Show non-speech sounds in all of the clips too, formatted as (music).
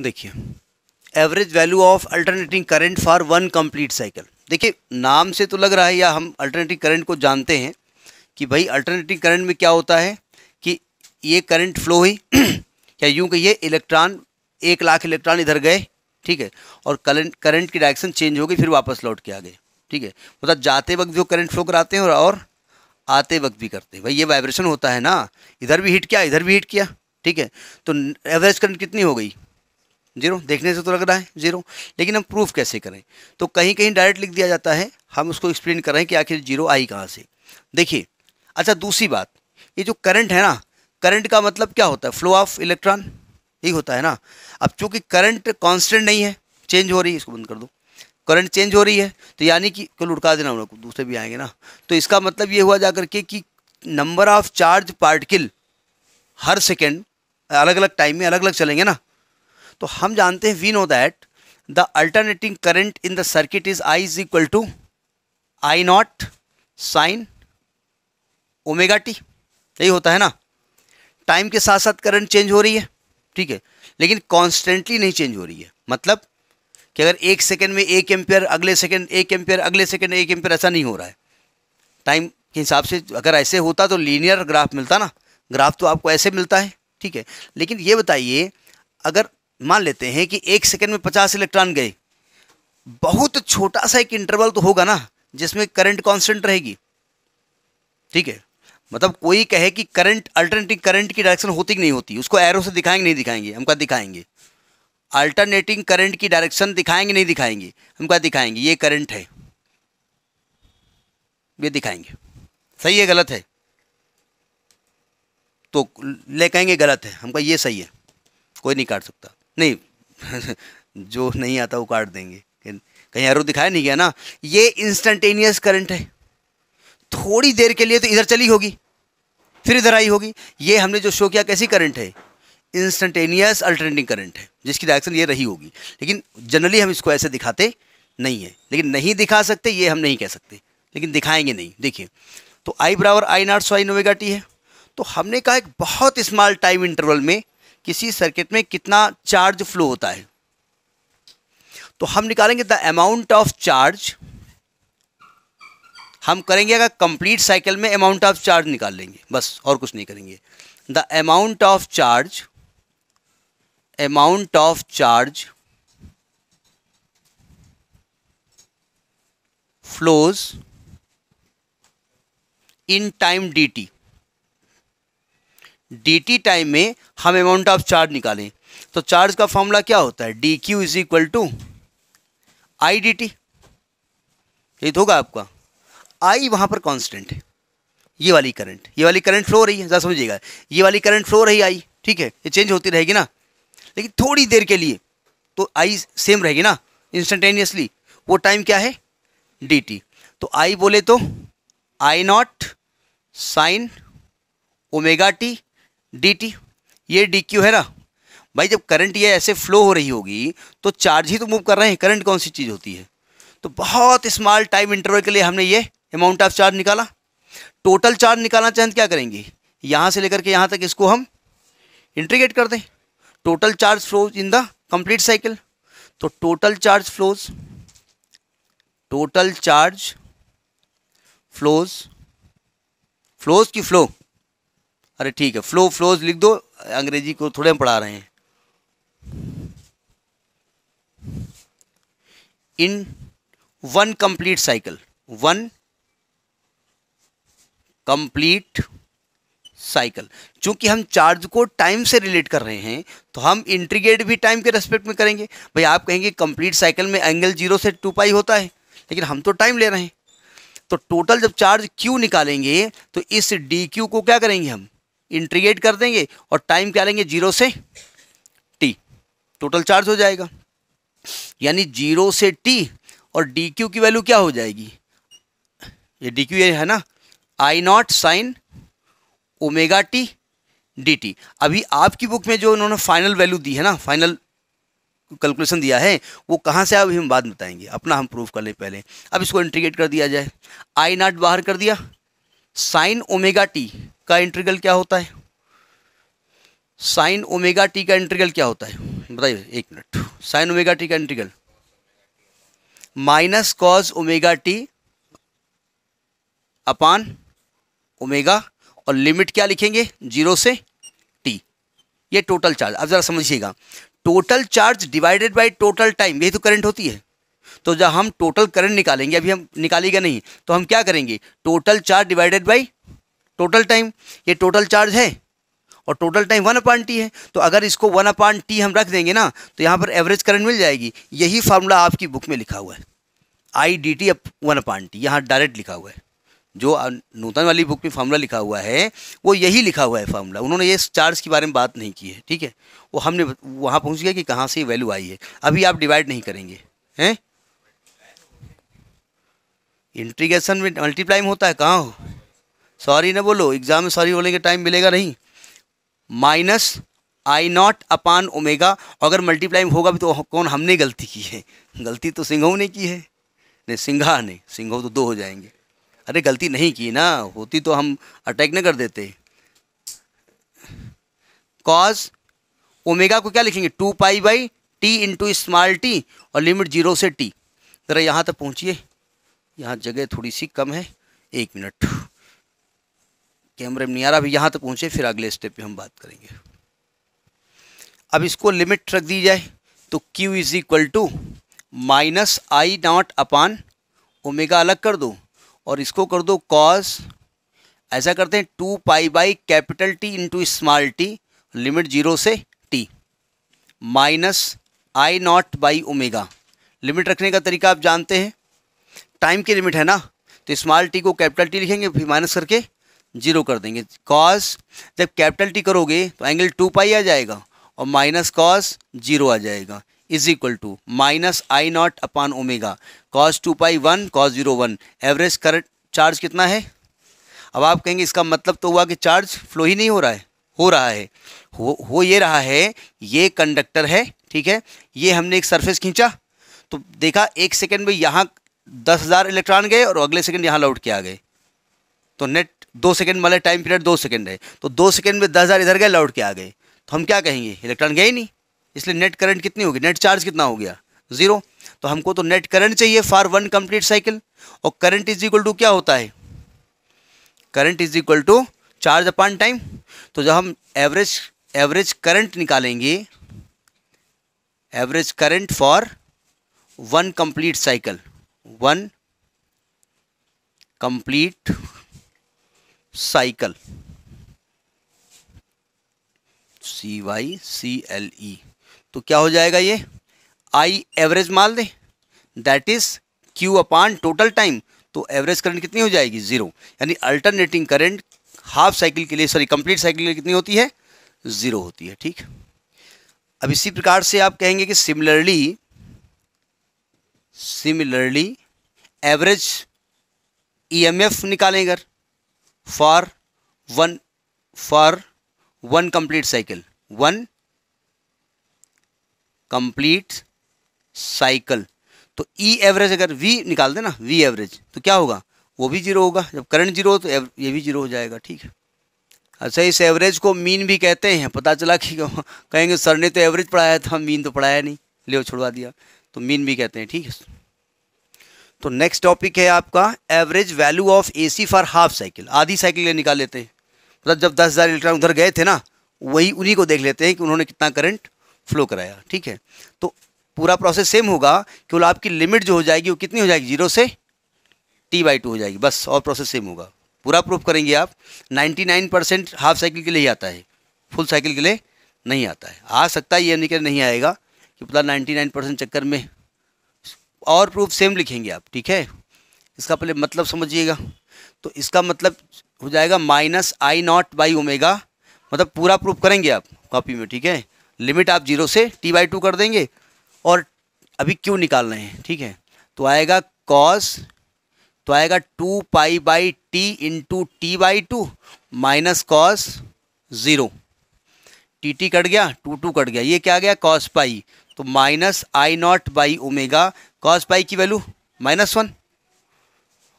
देखिए average value of alternating current for one complete cycle देखिए नाम से तो लग रहा है या हम अल्टरनेटिंग करंट को जानते हैं कि भाई अल्टरनेटिंग करंट में क्या होता है कि ये करंट फ्लो हुई (clears throat) या यूँ कहिए इलेक्ट्रॉन एक लाख इलेक्ट्रॉन इधर गए ठीक है और करंट करंट की डायरेक्शन चेंज हो गई फिर वापस लौट के आ गए ठीक है मतलब जाते वक्त भी वो करंट फ्लो कराते हैं और, और आते वक्त भी करते हैं भाई ये वाइब्रेशन होता है ना इधर भी हिट किया इधर भी हिट किया ठीक है तो एवरेज करंट कितनी हो गई जीरो देखने से तो लग रहा है जीरो लेकिन हम प्रूफ कैसे करें तो कहीं कहीं डायरेक्ट लिख दिया जाता है हम उसको एक्सप्लेन कर रहे हैं कि आखिर जीरो आई कहाँ से देखिए अच्छा दूसरी बात ये जो करंट है ना करंट का मतलब क्या होता है फ्लो ऑफ इलेक्ट्रॉन यही होता है ना अब चूंकि करंट कॉन्स्टेंट नहीं है चेंज हो रही है इसको बंद कर दो करंट चेंज हो रही है तो यानी कि कल उड़का देना उनको दूसरे भी आएंगे ना तो इसका मतलब ये हुआ जा करके कि नंबर ऑफ चार्ज पार्टिकल हर सेकेंड अलग अलग टाइम में अलग अलग चलेंगे ना तो हम जानते हैं we know that the alternating current in the circuit is I is equal to I naught sine omega t यही होता है ना टाइम के साथ साथ करंट चेंज हो रही है ठीक है लेकिन कॉन्स्टेंटली नहीं चेंज हो रही है मतलब कि अगर एक सेकेंड में एक एम्पियर अगले सेकेंड एक एम्पियर अगले सेकेंड एक एम्पियर ऐसा नहीं हो रहा है टाइम के हिसाब से अगर ऐसे होता तो लीनियर ग्राफ मिलता ना ग्राफ तो आपको ऐसे मिलता है ठीक है लेकिन ये बताइए अगर मान लेते हैं कि एक सेकेंड में पचास इलेक्ट्रॉन गए बहुत छोटा सा एक इंटरवल तो होगा ना जिसमें करंट कांस्टेंट रहेगी ठीक है मतलब कोई कहे कि करंट अल्टरनेटिंग करंट की डायरेक्शन होती कि नहीं होती उसको एरो से दिखाएंगे नहीं दिखाएंगे हम क्या दिखाएंगे अल्टरनेटिंग करंट की डायरेक्शन दिखाएंगे नहीं दिखाएंगे हम क्या दिखाएंगे ये करंट है ये दिखाएंगे सही है गलत है तो ले कहेंगे गलत है हमका ये सही है कोई नहीं काट सकता नहीं (laughs) जो नहीं आता वो काट देंगे कहीं एरो दिखाया नहीं गया ना ये इंस्टेंटेनियस करंट है थोड़ी देर के लिए तो इधर चली होगी फिर इधर आई होगी ये हमने जो शो किया कैसी करंट है इंस्टेंटेनियस अल्टरनेटिंग करंट है जिसकी डायरेक्शन ये रही होगी लेकिन जनरली हम इसको ऐसे दिखाते नहीं है लेकिन नहीं दिखा सकते ये हम नहीं कह सकते लेकिन दिखाएंगे नहीं देखिए तो आई बराबर आई नाट सो आई नोवेगा टी है तो हमने कहा एक बहुत स्मॉल टाइम इंटरवल में किसी सर्किट में कितना चार्ज फ्लो होता है तो हम निकालेंगे द अमाउंट ऑफ चार्ज हम करेंगे अगर कंप्लीट साइकिल में अमाउंट ऑफ चार्ज निकाल लेंगे बस और कुछ नहीं करेंगे the amount of charge amount of charge in time D t D t time में हम अमाउंट ऑफ चार्ज निकालें तो चार्ज का फॉर्मूला क्या होता है d q is equal to I d t यही तो होगा आपका आई वहाँ पर कांस्टेंट है ये वाली करंट ये वाली करंट फ्लो रही है ज़रा समझिएगा ये वाली करंट फ्लो रही आई ठीक है ये चेंज होती रहेगी ना लेकिन थोड़ी देर के लिए तो आई सेम रहेगी ना इंस्टेंटेनियसली वो टाइम क्या है डी टी तो आई बोले तो I naught sine omega T D T ये डी क्यू है ना भाई जब करंट ये ऐसे फ्लो हो रही होगी तो चार्ज ही तो मूव कर रहे हैं करंट कौन सी चीज़ होती है तो बहुत स्मॉल टाइम इंटरवल के लिए हमने ये अमाउंट ऑफ चार्ज निकाला टोटल चार्ज निकालना चाहें तो क्या करेंगे यहाँ से लेकर के यहाँ तक इसको हम इंट्रीगेट कर दें total charge flows in the complete cycle तो total charge flows total charge flows flows की फ्लो अरे ठीक है फ्लो फ्लोज लिख दो अंग्रेजी को थोड़े हम पढ़ा रहे हैं in one complete cycle one complete cycle चूंकि हम चार्ज को टाइम से रिलेट कर रहे हैं तो हम इंट्रीगेट भी टाइम के रेस्पेक्ट में करेंगे भाई आप कहेंगे कंप्लीट साइकिल में एंगल जीरो से टू पाई होता है लेकिन हम तो टाइम ले रहे हैं तो टोटल जब चार्ज क्यू निकालेंगे तो इस डी क्यू को क्या करेंगे हम इंट्रीगेट कर देंगे और टाइम क्या लेंगे जीरो से टी टोटल चार्ज हो जाएगा यानी जीरो से टी और डी क्यू की वैल्यू क्या हो जाएगी ये डी क्यू है ना I naught sine omega T D t अभी आपकी बुक में जो उन्होंने फाइनल वैल्यू दी है ना फाइनल कैलकुलेशन दिया है वो कहाँ से अभी हम बाद में बताएंगे अपना हम प्रूफ कर लें पहले अब इसको इंटीग्रेट कर दिया जाए आई नॉट बाहर कर दिया साइन ओमेगा टी का इंटीग्रल क्या होता है साइन ओमेगा टी का इंटीग्रल क्या होता है बताइए एक मिनट साइन ओमेगा टी का integral minus cos omega t upon omega और लिमिट क्या लिखेंगे जीरो से टी ये टोटल चार्ज अब ज़रा समझिएगा total charge divided by total time यही तो करंट होती है तो जब हम टोटल करंट निकालेंगे अभी हम निकालेगा नहीं तो हम क्या करेंगे total charge divided by total time ये टोटल चार्ज है और total time one upon t है तो अगर इसको वन अपॉइंट टी हम रख देंगे ना तो यहाँ पर एवरेज करंट मिल जाएगी यही फार्मूला आपकी बुक में लिखा हुआ है I d t one upon t यहाँ डायरेक्ट लिखा हुआ है जो नूतन वाली बुक में फार्मूला लिखा हुआ है वो यही लिखा हुआ है फार्मूला उन्होंने ये चार्ज के बारे में बात नहीं की है ठीक है वो हमने वहाँ पहुँच गया कि कहाँ से वैल्यू आई है अभी आप डिवाइड नहीं करेंगे हैं इंट्रीगेशन में मल्टीप्लाई होता है कहाँ हो सॉरी ना बोलो एग्ज़ाम में सॉरी बोलने टाइम मिलेगा नहीं minus I naught upon omega अगर मल्टीप्लाई होगा भी तो कौन हमने गलती की है गलती तो सिंघऊ ने की है नहीं सिंघा ने सिंघो तो दो हो जाएंगे अरे गलती नहीं की ना होती तो हम अटैक ना कर देते कॉज ओमेगा को क्या लिखेंगे two pi by t into small t और लिमिट जीरो से टी ज़रा यहाँ तक पहुँचिए यहाँ जगह थोड़ी सी कम है एक मिनट कैमरे में नहीं अभी यहाँ तक तो पहुँचे फिर अगले स्टेप पे हम बात करेंगे अब इसको लिमिट रख दी जाए तो Q is equal to minus I naught upon omega अलग कर दो और इसको कर दो कॉस ऐसा करते हैं two pi by capital t into small t limit zero से t minus I naught by omega limit रखने का तरीका आप जानते हैं टाइम की लिमिट है ना तो स्मॉल टी को कैपिटल टी लिखेंगे फिर माइनस करके जीरो कर देंगे कॉस जब कैपिटल टी करोगे तो एंगल टू पाई आ जाएगा और माइनस कॉस जीरो आ जाएगा is equal to minus I naught upon omega cos two pi one cos zero one average current charge कितना है अब आप कहेंगे इसका मतलब तो हुआ कि चार्ज फ्लो ही नहीं हो रहा है हो रहा है हो हो ये रहा है ये कंडक्टर है ठीक है ये हमने एक सरफेस खींचा तो देखा एक सेकेंड में यहाँ दस हज़ार इलेक्ट्रॉन गए और अगले सेकेंड यहाँ लौट के आ गए तो नेट दो सेकंड वाले टाइम पीरियड दो सेकंड है तो दो सेकेंड में दस हज़ार इधर गए लौट के आ गए तो हम क्या कहेंगे इलेक्ट्रॉन गए ही नहीं इसलिए नेट करंट कितनी होगी नेट चार्ज कितना हो गया जीरो तो हमको तो नेट करंट चाहिए फॉर वन कंप्लीट साइकिल और करंट इज इक्वल टू क्या होता है current is equal to charge upon time तो जब हम एवरेज एवरेज करंट निकालेंगे average current for one complete cycle one complete cycle C Y C L E तो क्या हो जाएगा ये आई एवरेज माल दे that is Q upon total time तो एवरेज करंट कितनी हो जाएगी जीरो यानी अल्टरनेटिंग करंट हाफ साइकिल के लिए सॉरी कंप्लीट साइकिल के लिए कितनी होती है जीरो होती है ठीक अब इसी प्रकार से आप कहेंगे कि सिमिलरली सिमिलरली एवरेज ईएमएफ निकालें अगर for one for one complete cycle one complete cycle तो ई e एवरेज अगर वी निकाल देना वी एवरेज तो क्या होगा वो भी जीरो होगा जब करंट जीरो हो तो ये भी जीरो हो जाएगा ठीक है अच्छा इस एवरेज को मीन भी कहते हैं पता चला कि कहेंगे सर ने तो एवरेज पढ़ाया था मीन तो पढ़ाया नहीं ले छुड़वा दिया तो मीन भी कहते हैं ठीक है तो नेक्स्ट टॉपिक है आपका average value of AC for half cycle आधी साइकिल के निकाल लेते हैं मतलब जब दस हज़ार इलेक्ट्रॉन उधर गए थे ना वही उन्हीं को देख लेते हैं कि उन्होंने कितना करंट फ्लो कराया ठीक है तो पूरा प्रोसेस सेम होगा केवल आपकी लिमिट जो हो जाएगी वो कितनी हो जाएगी जीरो से टी बाई टू हो जाएगी बस और प्रोसेस सेम होगा पूरा प्रूफ करेंगे आप नाइन परसेंट हाफ साइकिल के लिए ही आता है फुल साइकिल के लिए नहीं आता है आ सकता है ये नहीं कर नहीं आएगा कि पता नाइन परसेंट चक्कर में और प्रूफ सेम लिखेंगे आप ठीक है इसका पहले मतलब समझिएगा तो इसका मतलब हो जाएगा minus I naught by omega मतलब पूरा प्रूफ करेंगे आप कॉपी में ठीक है लिमिट आप जीरो से टी बाई टू कर देंगे और अभी क्यों निकाल रहे हैं ठीक है तो आएगा कॉस तो आएगा two pi by t into t by two minus cos zero t t cut गया टू टू कट गया ये क्या गया कॉस पाई तो minus I naught by omega cos pi की वैल्यू माइनस वन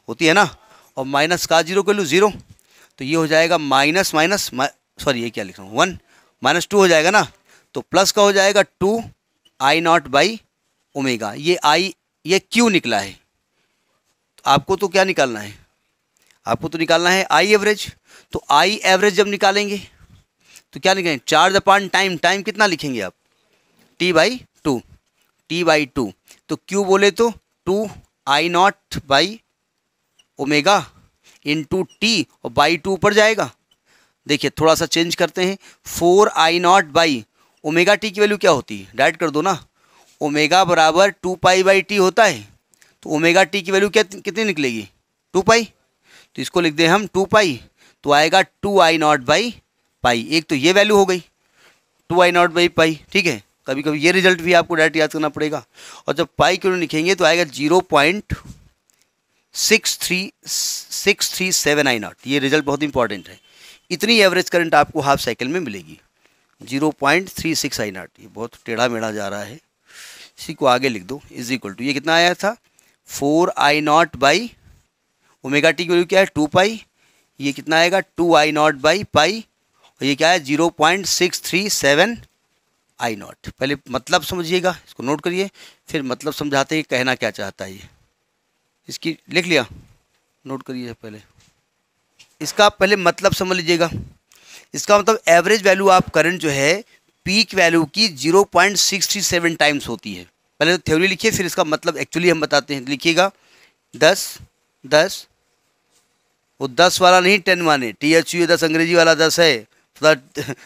होती है ना और माइनस का जीरो वैल्यू ज़ीरो तो ये हो जाएगा माइनस माइनस सॉरी ये क्या लिख रहा हूँ वन माइनस टू हो जाएगा ना तो प्लस का हो जाएगा two I naught by omega ये आई ये क्यू निकला है तो आपको तो क्या निकालना है आपको तो निकालना है आई एवरेज तो आई एवरेज जब निकालेंगे तो क्या लिखेंगे चार्ज अपॉन टाइम टाइम कितना लिखेंगे आप t by two t by two तो क्यू बोले तो two I naught by omega into t और बाई टू ऊपर जाएगा देखिए थोड़ा सा चेंज करते हैं four I naught by omega T की वैल्यू क्या होती है डायरेक्ट कर दो ना ओमेगा बराबर टू पाई बाई टी होता है तो ओमेगा टी की वैल्यू क्या कितनी निकलेगी टू पाई तो इसको लिख दें हम टू पाई तो आएगा two I naught by pi एक तो ये वैल्यू हो गई two I naught by pi ठीक है कभी कभी ये रिजल्ट भी आपको डायरेक्ट याद करना पड़ेगा और जब पाई क्यों लिखेंगे तो आएगा zero point six three six three seven I naught ये रिजल्ट बहुत इंपॉर्टेंट है इतनी एवरेज करंट आपको हाफ साइकिल में मिलेगी zero point three six I naught ये बहुत टेढ़ा मेढ़ा जा रहा है इसी को आगे लिख दो इज इक्वल टू ये कितना आया था four I naught by omega T की वैल्यू क्या है टू पाई ये कितना आएगा two I naught by pi और ये क्या है zero point six three seven I naught पहले मतलब समझिएगा इसको नोट करिए फिर मतलब समझाते हैं कहना क्या चाहता है ये इसकी लिख लिया नोट करिए पहले इसका पहले मतलब समझ लीजिएगा इसका मतलब एवरेज वैल्यू ऑफ करंट जो है पीक वैल्यू की zero point sixty seven times होती है पहले तो थ्योरी लिखिए फिर इसका मतलब एक्चुअली हम बताते हैं लिखिएगा दस दस वो दस वाला नहीं टेन माने टी एच यू दस अंग्रेजी वाला दस है थोड़ा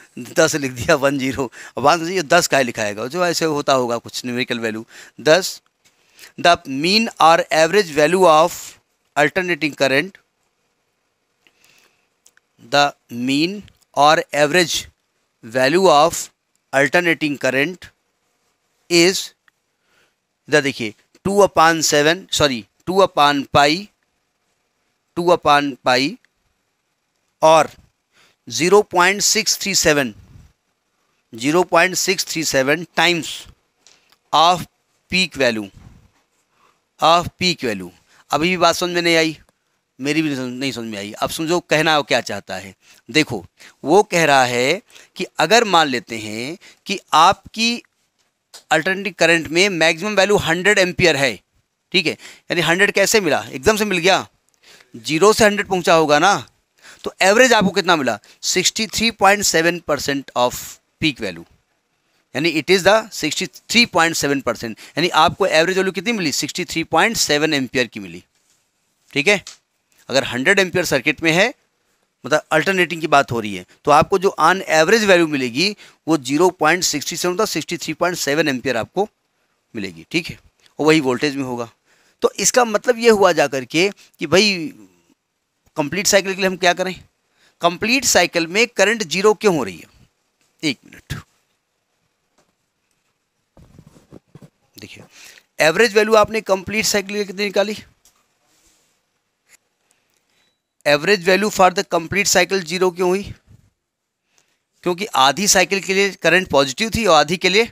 (laughs) दस लिख दिया वन जीरो वन जीरो दस का लिखा है जो ऐसे होता होगा कुछ न्यूमेरिकल वैल्यू दस the mean or average value of alternating current the mean और average value of alternating current is the देखिए two upon seven sorry two upon pi two upon pi और zero point six three seven zero point six three seven times of peak value of peak value अभी भी बात समझ में नहीं आई मेरी भी नहीं समझ में आई अब समझो कहना वो क्या चाहता है देखो वो कह रहा है कि अगर मान लेते हैं कि आपकी अल्टरनेटिव करंट में मैक्सिमम वैल्यू 100 एम्पियर है ठीक है यानी 100 कैसे मिला एकदम से मिल गया जीरो से 100 पहुंचा होगा ना तो एवरेज आपको कितना मिला 63.7 परसेंट ऑफ पीक वैल्यू यानी इट इज़ द 63.7 परसेंट यानी आपको एवरेज वैल्यू कितनी मिली 63.7 थ्री की मिली ठीक है अगर 100 एम्पियर सर्किट में है मतलब अल्टरनेटिंग की बात हो रही है तो आपको जो ऑन एवरेज वैल्यू मिलेगी वो 0.67 था सिक्सटी आपको मिलेगी ठीक है वही वोल्टेज में होगा तो इसका मतलब ये हुआ जा करके कि भाई कंप्लीट साइकिल के लिए हम क्या करें कंप्लीट साइकिल में करंट जीरो क्यों हो रही है एक मिनट देखिए एवरेज वैल्यू आपने कंप्लीट साइकिल कितनी निकाली average value for the complete cycle zero क्यों हुई क्योंकि आधी साइकिल के लिए करंट पॉजिटिव थी और आधी के लिए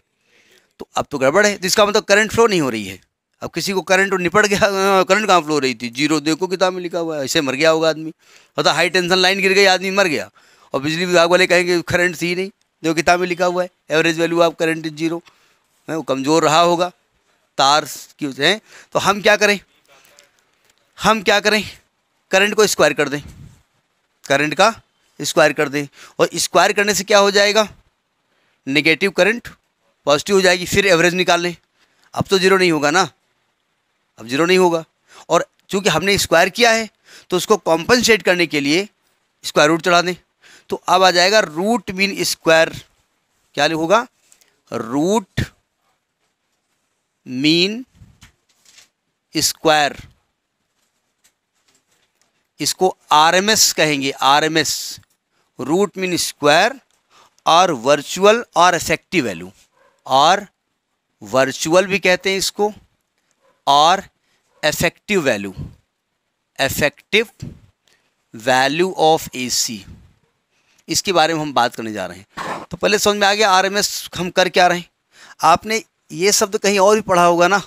तो अब तो गड़बड़ है जिसका तो मतलब करंट फ्लो नहीं हो रही है अब किसी को करंट निपट गया करंट हाँ, कहाँ फ्लो रही थी जीरो देखो किताब में लिखा हुआ है ऐसे मर गया होगा आदमी पता हाई टेंशन लाइन गिर गई आदमी मर गया और बिजली विभाग वाले कहेंगे करंट थी नहीं देखो किताब में लिखा हुआ है average value of current is zero वो कमज़ोर रहा होगा तार की हैं तो हम क्या करें हम क्या करें करंट को स्क्वायर कर दें करंट का स्क्वायर कर दें और स्क्वायर करने से क्या हो जाएगा नेगेटिव करंट पॉजिटिव हो जाएगी फिर एवरेज निकाल लें अब तो जीरो नहीं होगा ना अब जीरो नहीं होगा और चूंकि हमने स्क्वायर किया है तो उसको कॉम्पनसेट करने के लिए स्क्वायर रूट चढ़ा दें तो अब आ जाएगा रूट मीन स्क्वायर क्या होगा रूट मीन स्क्वायर इसको आरएमएस कहेंगे आरएमएस रूट मीन स्क्वायर और वर्चुअल और इफेक्टिव वैल्यू और वर्चुअल भी कहते हैं इसको R value value value of A C इसके बारे में हम बात करने जा रहे हैं तो पहले समझ में आ गया आर एम एस हम कर क्या रहे हैं आपने ये शब्द कहीं और भी पढ़ा होगा ना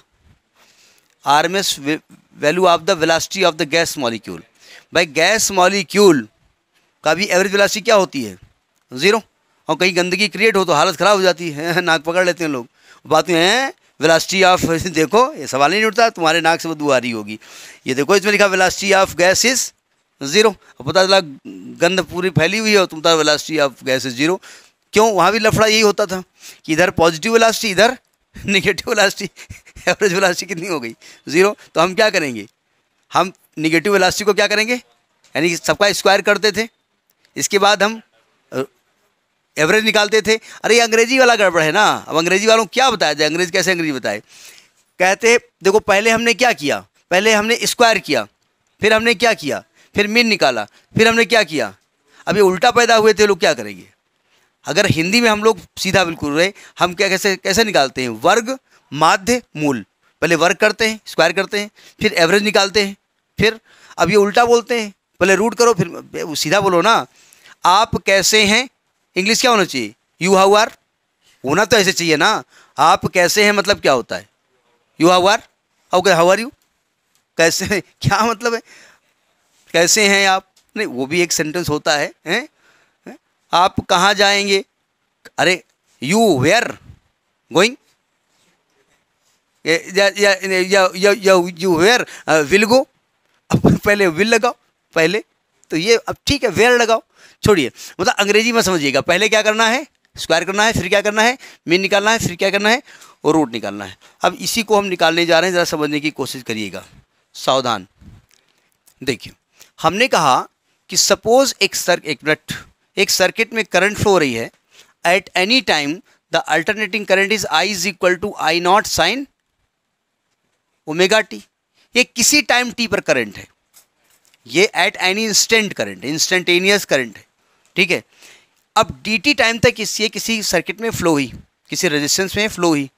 R M S value of the velocity of the gas molecule भाई गैस मॉलिक्यूल का भी एवरेज वेलासिटी क्या होती है ज़ीरो और कहीं गंदगी क्रिएट हो तो हालत ख़राब हो जाती है (laughs) नाक पकड़ लेते हैं लोग बात हैं वेलासिटी ऑफ (laughs) देखो ये सवाल नहीं उठता तुम्हारे नाक से बदबू आ रही होगी ये देखो इसमें लिखा velocity of gas is zero पता चला गंद पूरी फैली हुई है और तुम तरह velocity of gas is zero क्यों वहाँ भी लफड़ा यही होता था कि इधर पॉजिटिव वेलासिटी इधर निगेटिव वेलासिटी एवरेज वेलासिटी कितनी हो गई ज़ीरो तो हम क्या करेंगे हम निगेटिव वेलासिटी को क्या करेंगे यानी सबका स्क्वायर करते थे इसके बाद हम एवरेज निकालते थे अरे ये अंग्रेजी वाला गड़बड़ है ना अब अंग्रेजी वालों को क्या बताया जाए अंग्रेज कैसे अंग्रेजी बताए कहते देखो पहले हमने क्या किया पहले हमने स्क्वायर किया फिर हमने क्या किया फिर मीन निकाला फिर हमने क्या किया अब ये उल्टा पैदा हुए थे लोग क्या करेंगे अगर हिंदी में हम लोग सीधा बिल्कुल रहे हम क्या कैसे कैसे निकालते हैं वर्ग माध्य मूल पहले वर्ग करते हैं स्क्वायर करते हैं फिर एवरेज निकालते हैं फिर अब ये उल्टा बोलते हैं पहले रूट करो फिर सीधा बोलो ना आप कैसे हैं इंग्लिश क्या होना चाहिए यू हाउ आर होना तो ऐसे चाहिए ना आप कैसे हैं मतलब क्या होता है you how are okay how are you कैसे हैं (laughs) क्या मतलब है कैसे हैं आप नहीं वो भी एक सेंटेंस होता है हैं आप कहाँ जाएंगे अरे you where going you where will go पहले विल लगाओ पहले तो ये अब ठीक है वेयर लगाओ छोड़िए मतलब अंग्रेजी में समझिएगा पहले क्या करना है स्क्वायर करना है फिर क्या करना है मीन निकालना है फिर क्या करना है और रूट निकालना है अब इसी को हम निकालने जा रहे हैं ज़रा समझने की कोशिश करिएगा सावधान देखिए हमने कहा कि सपोज एक सर एक मिनट एक सर्किट में करंट फ्लो हो रही है at any time the alternating current is I is equal to I naught sine omega T ये किसी टाइम टी पर करंट है ये at any instant current instantaneous current है ठीक है अब टी टाइम तक इससे किसी सर्किट में फ्लो हुई किसी रेजिस्टेंस में फ्लो हुई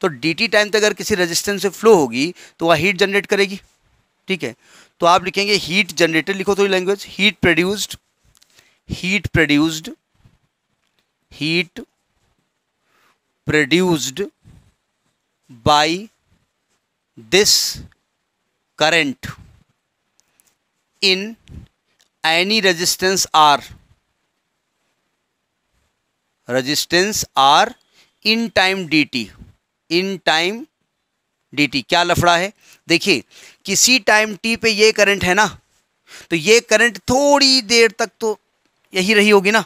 तो टी टाइम तक अगर किसी रेजिस्टेंस से फ्लो होगी तो वह हीट जनरेट करेगी ठीक है तो आप लिखेंगे हीट जनरेटर लिखो थोड़ी language heat produced heat produced heat produced by this current in any resistance R resistance R in time D T in time D T क्या लफड़ा है देखिए किसी टाइम टी पे ये करंट है ना तो ये करंट थोड़ी देर तक तो यही रही होगी ना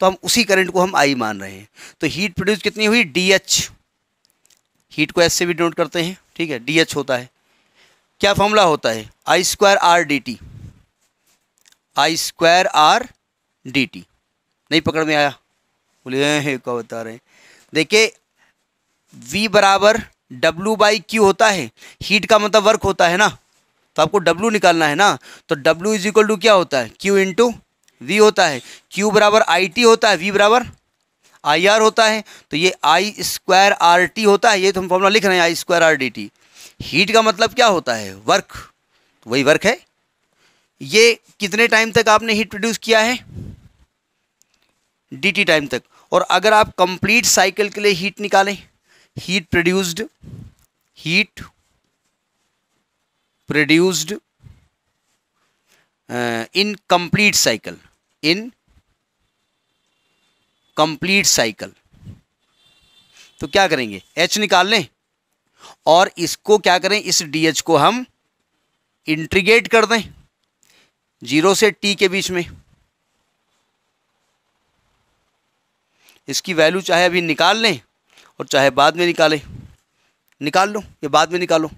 तो हम उसी करंट को हम आई मान रहे हैं तो हीट प्रोड्यूस कितनी हुई डी एच हीट को एस से भी नोट करते हैं ठीक है डी एच होता है क्या फॉर्मूला होता है I square R D T I square R D T नहीं पकड़ में आया बोले बता रहे हैं देखिए V बराबर W बाई क्यू होता है हीट का मतलब वर्क होता है ना तो आपको W निकालना है ना तो W इज इक्वल टू क्या होता है Q इंटू वी होता है Q बराबर आई टी होता है V बराबर आई आर होता है तो ये आई स्क्वायर आर टी होता है ये तो हम फॉर्मला लिख रहे हैं I square R D T heat का मतलब क्या होता है वर्क वही वर्क है ये कितने टाइम तक आपने हीट प्रोड्यूस किया है डी टाइम तक और अगर आप कंप्लीट साइकिल के लिए हीट निकालें heat produced heat produced in complete cycle in complete cycle तो क्या करेंगे एच निकाल लें और इसको क्या करें इस डीएच को हम इंट्रीगेट कर दें जीरो से टी के बीच में इसकी वैल्यू चाहे अभी निकाल लें और चाहे बाद में निकालें निकाल लो या बाद में निकालो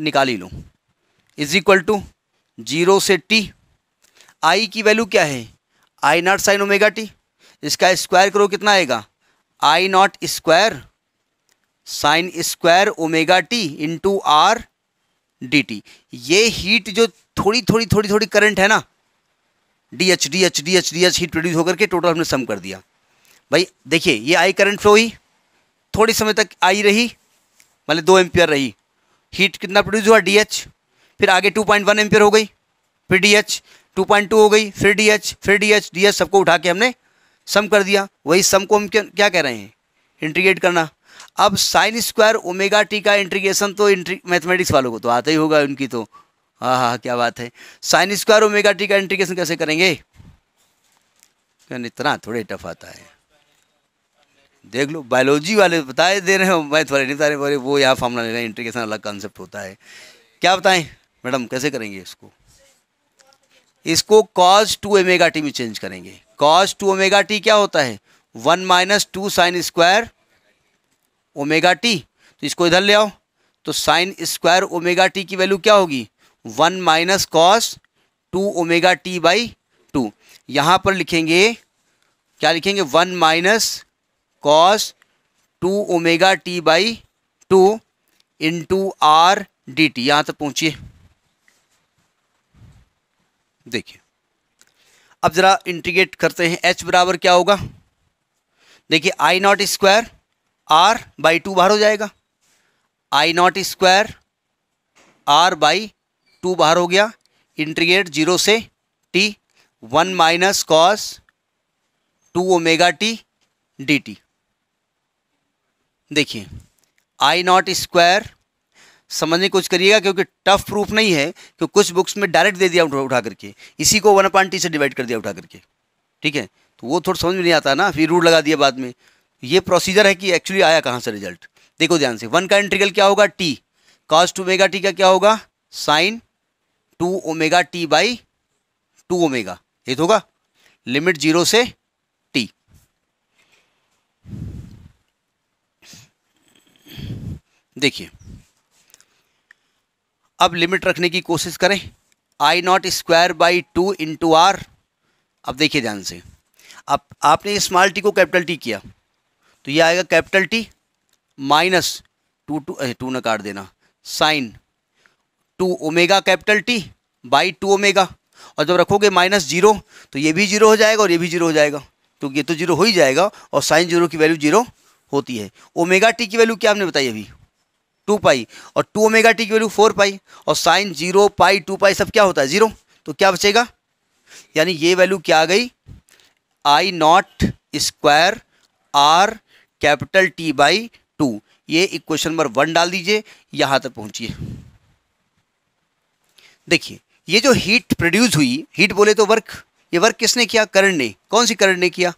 निकाल ही लो इज इक्वल टू जीरो से टी आई की वैल्यू क्या है I naught sine omega T इसका स्क्वायर करो कितना आएगा I naught square sine square omega T into R D T ये हीट जो थोड़ी थोड़ी थोड़ी थोड़ी करंट है ना D H D H D H D H heat produce होकर के टोटल हमने सम कर दिया भाई देखिए ये आई करंट फ्लो ही थोड़ी समय तक आई रही मतलब दो एम्पियर रही हीट कितना प्रोड्यूस हुआ डी एच फिर आगे टू पॉइंट वन एम्पियर हो गई फिर D H two point two हो गई फिर डी एच फिर डी एच डी एच सबको उठा के हमने सम कर दिया वही सम को हम क्या कह रहे हैं इंट्रीगेट करना अब साइन स्क्वायर ओमेगा टी का इंट्रीगेशन तो इंट्री मैथमेटिक्स वालों को तो आता ही होगा उनकी तो हाँ हाँ क्या बात है साइन स्क्वायर ओमेगा टी का इंट्रीगेशन कैसे करेंगे इतना थोड़े टफ आता है देख लो बायोलॉजी वाले बताए दे रहे हो मैथ वाले नहीं बता रहे वो यहाँ फॉर्मला ले रहे हैं इंटीग्रेशन अलग कॉन्सेप्ट होता है क्या बताएं मैडम कैसे करेंगे इसको इसको कॉज टू ओमेगा टी में चेंज करेंगे कॉज टू ओमेगा टी क्या होता है one minus two sine square omega T तो इसको इधर ले आओ तो साइन स्क्वायर ओमेगा टी की वैल्यू क्या होगी one minus cos two omega T by two यहाँ पर लिखेंगे क्या लिखेंगे one minus cos two omega T by two into R D T यहाँ तक पहुँचिए देखिए अब ज़रा इंटीग्रेट करते हैं एच बराबर क्या होगा देखिए I naught square R by two बाहर हो जाएगा I naught square R by two बाहर हो गया इंटीग्रेट जीरो से T one minus cos two omega T D T देखिए आई नॉट स्क्वायर समझने की कोशिश करिएगा क्योंकि टफ प्रूफ नहीं है कि कुछ बुक्स में डायरेक्ट दे दिया उठा करके इसी को वन अपॉइंट टी से डिवाइड कर दिया उठा करके ठीक है तो वो थोड़ा समझ में नहीं आता ना फिर रूट लगा दिया बाद में ये प्रोसीजर है कि एक्चुअली आया कहाँ से रिजल्ट देखो ध्यान से वन का इंट्रीगल क्या होगा T cos two omega T का क्या होगा sine two omega T by two omega ये तो होगा लिमिट जीरो से देखिए अब लिमिट रखने की कोशिश करें I naught square by two into R अब देखिए ध्यान से अब आपने स्मॉल टी को कैपिटल टी किया तो ये आएगा capital T minus two two two न काट देना sine two omega capital T by two omega और जब रखोगे माइनस जीरो तो ये भी जीरो हो जाएगा और ये भी जीरो हो जाएगा क्योंकि तो ये तो जीरो हो ही जाएगा और साइन जीरो की वैल्यू जीरो होती है ओमेगा टी की वैल्यू क्या हमने बताई अभी टू पाई और टू ओमेगा टी की वैल्यू फोर पाई और sine zero pi two pi सब क्या होता है जीरो तो क्या बचेगा यानी ये वैल्यू क्या आ गई I naught square R capital T by two ये इक्वेशन नंबर वन डाल दीजिए यहां तक पहुंचिए देखिए ये जो हीट प्रोड्यूस हुई हीट बोले तो वर्क ये वर्क किसने किया करण ने कौन सी करण ने किया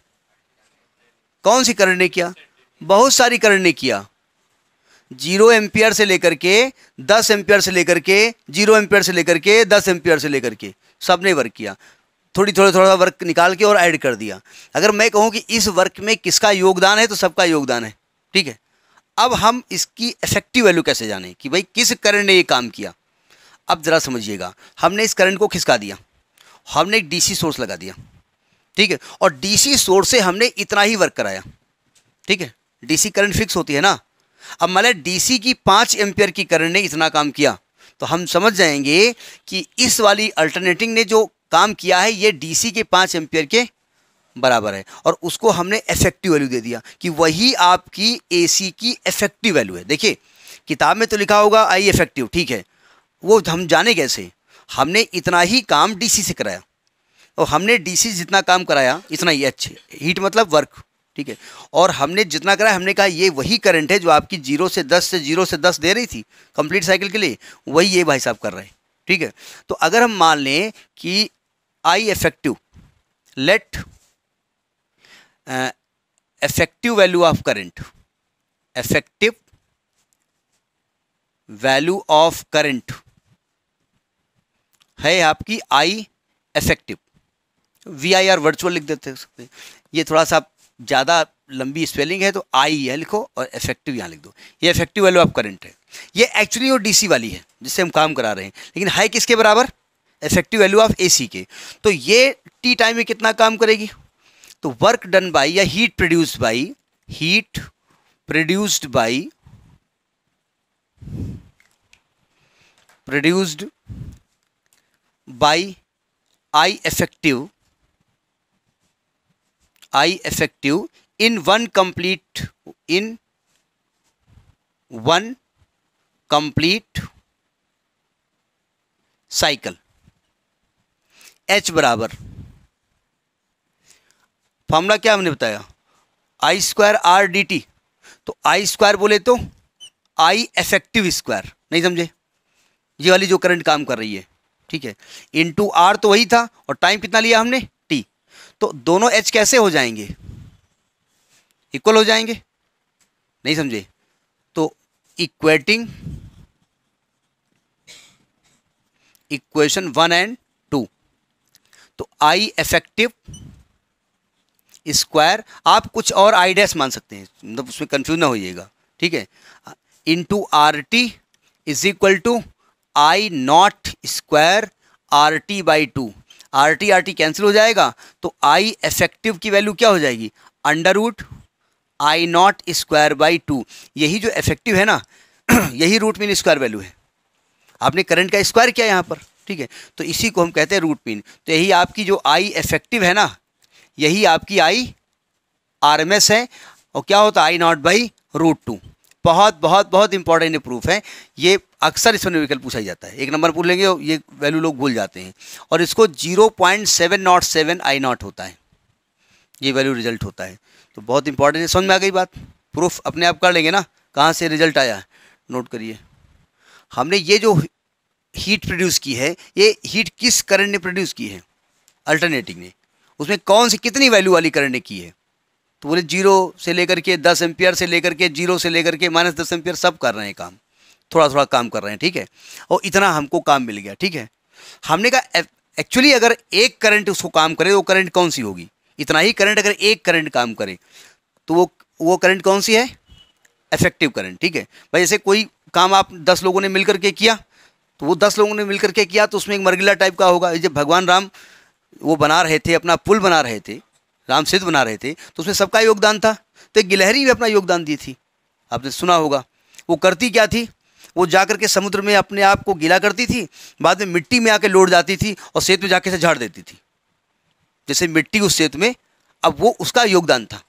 कौन सी करण ने किया बहुत सारी करण ने किया जीरो एम्पियर से लेकर के दस एम्पियर से लेकर के जीरो एम्पियर से लेकर के दस एम्पियर से लेकर के सब ने वर्क किया थोड़ी थोड़ा थोड़ा वर्क निकाल के और ऐड कर दिया अगर मैं कहूँ कि इस वर्क में किसका योगदान है तो सबका योगदान है ठीक है अब हम इसकी इफेक्टिव वैल्यू कैसे जाने कि भाई किस करंट ने ये काम किया अब ज़रा समझिएगा हमने इस करंट को खिसका दिया हमने एक डी सोर्स लगा दिया ठीक है और डीसी सोर्स से हमने इतना ही वर्क कराया ठीक है डीसी करंट फिक्स होती है ना अब मतलब डी की पाँच एम्पियर की करंट ने इतना काम किया तो हम समझ जाएंगे कि इस वाली अल्टरनेटिंग ने जो काम किया है ये डी के पाँच एम्पियर के बराबर है और उसको हमने इफेक्टिव वैल्यू दे दिया कि वही आपकी ए की इफेक्टिव वैल्यू है देखिए किताब में तो लिखा होगा आई इफेक्टिव ठीक है वो हम जाने कैसे हमने इतना ही काम डीसी से कराया और हमने डीसी जितना काम कराया इतना ही अच्छे हीट मतलब वर्क ठीक है और हमने जितना करा हमने कहा ये वही करंट है जो आपकी जीरो से दस से जीरो से दस दे रही थी कंप्लीट साइकिल के लिए वही ये भाई साहब कर रहे हैं ठीक है तो अगर हम मान लें कि I effective let effective value of current effective value of current है आपकी I effective V I R virtual लिख देते सकते ये थोड़ा सा आप ज़्यादा लंबी स्पेलिंग है तो आई यह लिखो और इफेक्टिव यहाँ लिख दो ये इफेक्टिव वैल्यू ऑफ करंट है ये एक्चुअली वो डीसी वाली है जिससे हम काम करा रहे हैं लेकिन हाई किसके बराबर इफेक्टिव वैल्यू ऑफ एसी के तो ये टी टाइम में कितना काम करेगी तो वर्क डन बाई या heat produced by heat produced by produced by I effective I effective in one complete in one complete cycle h बराबर फॉर्मूला क्या हमने बताया I square R D T तो आई स्क्वायर बोले तो I effective square नहीं समझे ये वाली जो करंट काम कर रही है ठीक है इनटू आर तो वही था और टाइम कितना लिया हमने तो दोनों एच कैसे हो जाएंगे इक्वल हो जाएंगे नहीं समझे तो equating equation one and two तो आई इफेक्टिव स्क्वायर आप कुछ और आई मान सकते हैं मतलब उसमें कंफ्यूज ना होइएगा ठीक है into R T is equal to I naught square R T by two R T R T cancel हो जाएगा तो आई इफेक्टिव की वैल्यू क्या हो जाएगी under root I naught square by two यही जो इफेक्टिव है ना (clears throat) यही रूट मीन स्क्वायर वैल्यू है आपने करंट का स्क्वायर किया यहाँ पर ठीक है तो इसी को हम कहते हैं रूट मीन तो यही आपकी जो आई इफेक्टिव है ना यही आपकी आई आर है और क्या होता है I naught by root two बहुत बहुत बहुत इंपॉर्टेंट प्रूफ है ये अक्सर इसमें विकल्प पूछा जाता है एक नंबर पूछ लेंगे ये वैल्यू लोग भूल जाते हैं और इसको zero point seven naught seven I naught होता है ये वैल्यू रिजल्ट होता है तो बहुत इंपॉर्टेंट है समझ में आ गई बात प्रूफ अपने आप कर लेंगे ना कहाँ से रिजल्ट आया नोट करिए हमने ये जो हीट प्रोड्यूस की है ये हीट किस करंट ने प्रोड्यूस की है अल्टरनेटिंग ने उसमें कौन सी कितनी वैल्यू वाली करंट ने की है तो बोले जीरो से लेकर के दस एम्पियर से लेकर के जीरो से लेकर के माइनस दस एम्पियर सब कर रहे हैं काम थोड़ा थोड़ा काम कर रहे हैं ठीक है और इतना हमको काम मिल गया ठीक है हमने कहा एक्चुअली अगर एक करंट उसको काम करे वो करंट कौन सी होगी इतना ही करंट अगर एक करंट काम करे तो वो वो करंट कौन सी है इफेक्टिव करंट ठीक है भाई जैसे कोई काम आप दस लोगों ने मिलकर के किया तो वो दस लोगों ने मिलकर के किया तो उसमें एक मरगिला टाइप का होगा जब भगवान राम वो बना रहे थे अपना पुल बना रहे थे राम सिद्ध बना रहे थे तो उसमें सबका योगदान था तो गिलहरी भी अपना योगदान दी थी आपने सुना होगा वो करती क्या थी वो जाकर के समुद्र में अपने आप को गीला करती थी बाद में मिट्टी में आके लौट जाती थी और सेत में जाके से झाड़ देती थी जैसे मिट्टी उस सेत में अब वो उसका योगदान था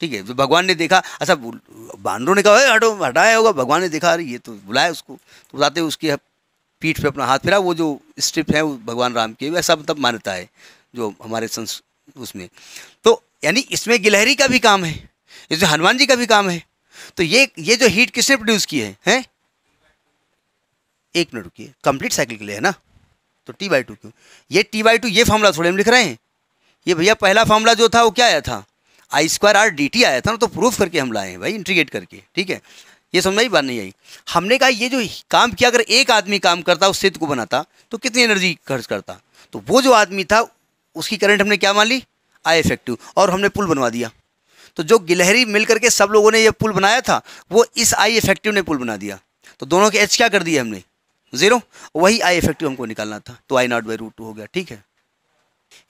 ठीक है तो भगवान ने देखा अच्छा बानरों ने कहा हटो हटाया होगा भगवान ने देखा अरे ये तो बुलाया उसको तो बताते उसकी पीठ पे अपना हाथ फिरा वो जो स्ट्रिप है वो भगवान राम के वैसा मतलब मान्यता है जो हमारे संस उसमें तो यानी इसमें गिलहरी का भी काम है इसमें हनुमान जी का भी काम है तो ये ये जो हीट किसने प्रोड्यूस की है हैं एक मिनट रुकी कंप्लीट साइकिल के लिए है ना तो टी बाई टू क्यों ये टी बाई टू ये फॉर्मूला थोड़े हम लिख रहे हैं ये भैया पहला फॉर्मूला जो था वो क्या आया था I square R D T आया था ना तो प्रूफ करके हम लाए हैं भाई इंट्रीगेट करके ठीक है ये समझ में बात नहीं आई हमने कहा ये जो काम किया अगर एक आदमी काम करता उस सिद्ध को बनाता तो कितनी एनर्जी खर्च करता तो वो जो आदमी था उसकी करंट हमने क्या मान ली आई इफेक्टिव और हमने पुल बनवा दिया तो जो गिलहरी मिल करके सब लोगों ने ये पुल बनाया था वो इस आई इफेक्टिव ने पुल बना दिया तो दोनों के एच क्या कर दिए हमने ज़ीरो वही आई इफेक्टिव हमको निकालना था तो I naught by root two हो गया ठीक है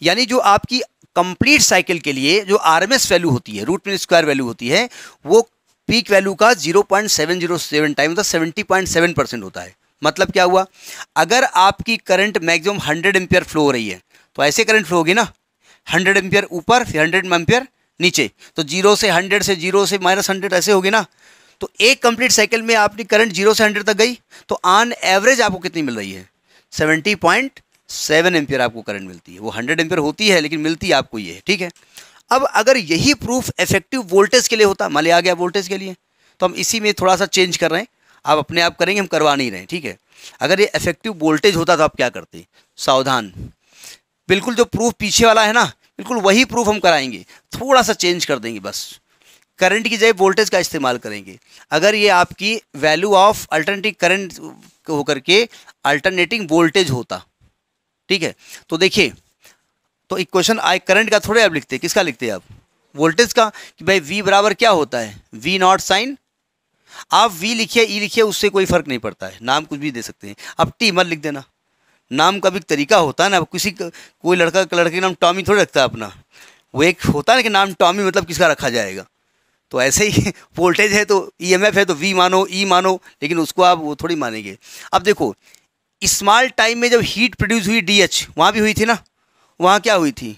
यानी जो आपकी कंप्लीट साइकिल के लिए जो आर वैल्यू होती है रूट मीन स्क्वायर वैल्यू होती है वो पीक वैल्यू का 0.707 टाइम मतलब सेवेंटी पॉइंट सेवन परसेंट होता है मतलब क्या हुआ अगर आपकी करंट मैक्सिमम 100 एम्पियर फ्लो हो रही है तो ऐसे करंट फ्लो होगी ना हंड्रेड एम्पियर ऊपर फिर हंड्रेड एम्पियर नीचे तो जीरो से हंड्रेड से जीरो से माइनस हंड्रेड ऐसे होगी ना तो एक कंप्लीट साइकिल में आपकी करंट जीरो से हंड्रेड तक गई तो ऑन एवरेज आपको कितनी मिल रही है सेवेंटी पॉइंट सेवन एम्पियर आपको करंट मिलती है वो हंड्रेड एम्पियर होती है लेकिन मिलती है आपको ये ठीक है अब अगर यही प्रूफ इफेक्टिव वोल्टेज के लिए होता मान लिया आ गया वोल्टेज के लिए तो हम इसी में थोड़ा सा चेंज कर रहे हैं आप अपने आप करेंगे हम करवा नहीं रहे ठीक है अगर ये इफेक्टिव वोल्टेज होता तो आप क्या करते सावधान बिल्कुल जो प्रूफ पीछे वाला है ना बिल्कुल वही प्रूफ हम कराएंगे थोड़ा सा चेंज कर देंगे बस करंट की जगह वोल्टेज का इस्तेमाल करेंगे अगर ये आपकी वैल्यू ऑफ अल्टरनेटिंग करंट होकर के अल्टरनेटिंग वोल्टेज होता ठीक है तो देखिए तो एक क्वेश्चन आई करंट का थोड़े आप लिखते किसका लिखते हैं आप वोल्टेज का कि भाई वी बराबर क्या होता है वी नॉट साइन आप वी लिखिए ई e लिखिए उससे कोई फर्क नहीं पड़ता है नाम कुछ भी दे सकते हैं आप टी मत लिख देना नाम का भी तरीका होता है ना किसी कोई लड़का लड़के का नाम टॉमी थोड़ी रखता है अपना वो एक होता है ना कि नाम टॉमी मतलब किसका रखा जाएगा तो ऐसे ही वोल्टेज (laughs) है तो ई e है तो वी मानो ई e मानो लेकिन उसको आप वो थोड़ी मानेंगे अब देखो स्मॉल टाइम में जब हीट प्रोड्यूस हुई डी एच वहाँ भी हुई थी ना वहाँ क्या हुई थी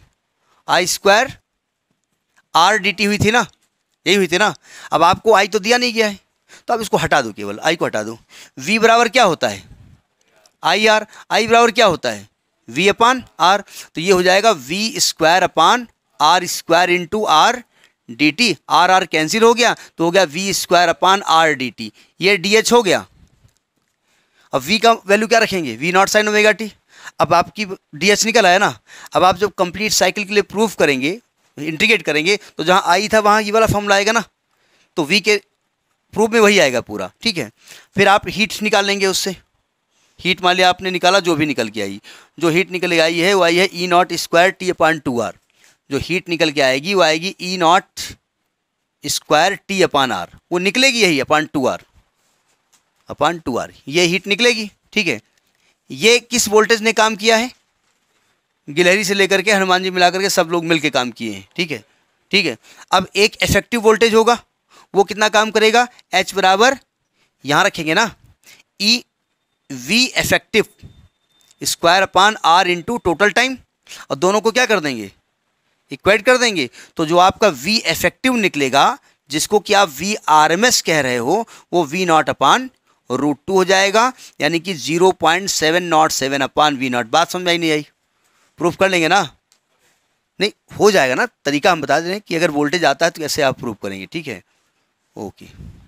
I square R D T हुई थी ना यही हुई थी ना अब आपको आई तो दिया नहीं गया है तो आप इसको हटा दो केवल आई को हटा दो वी बराबर क्या होता है आई आर आई बराबर क्या होता है वी अपान आर तो ये हो जाएगा V square upon R square into R D T R R cancel हो गया तो हो गया V square upon R D T ये डी एच हो गया अब वी का वैल्यू क्या रखेंगे V naught sine omega T अब आपकी डी एच निकल आया ना अब आप जब कंप्लीट साइकिल के लिए प्रूफ करेंगे इंटीग्रेट करेंगे तो जहाँ आई था वहाँ ये वाला फॉर्मूला आएगा ना तो वी के प्रूफ में वही आएगा पूरा ठीक है फिर आप हीट निकाल लेंगे उससे हीट मान लिया आपने निकाला जो भी निकल के आई जो हीट निकल के आई है वो आई है E naught square T upon two R जो हीट निकल के आएगी वो आएगी E naught square T upon R वो निकलेगी यही upon two R upon two R ये हीट निकलेगी ठीक है ये किस वोल्टेज ने काम किया है गिलहरी से लेकर के हनुमान जी मिलाकर के सब लोग मिलकर काम किए हैं ठीक है ठीक है अब एक इफेक्टिव वोल्टेज होगा वो कितना काम करेगा एच बराबर यहाँ रखेंगे ना E e V effective square upon R into total time और दोनों को क्या कर देंगे इक्वेट कर देंगे तो जो आपका वी इफेक्टिव निकलेगा जिसको कि आप वी आर एम एस कह रहे हो वो V naught upon root two हो जाएगा यानी कि zero point seven naught seven upon V naught बात समझ आई नहीं आई प्रूफ कर लेंगे ना नहीं हो जाएगा ना तरीका हम बता दें कि अगर वोल्टेज आता है तो कैसे आप प्रूफ करेंगे ठीक है ओके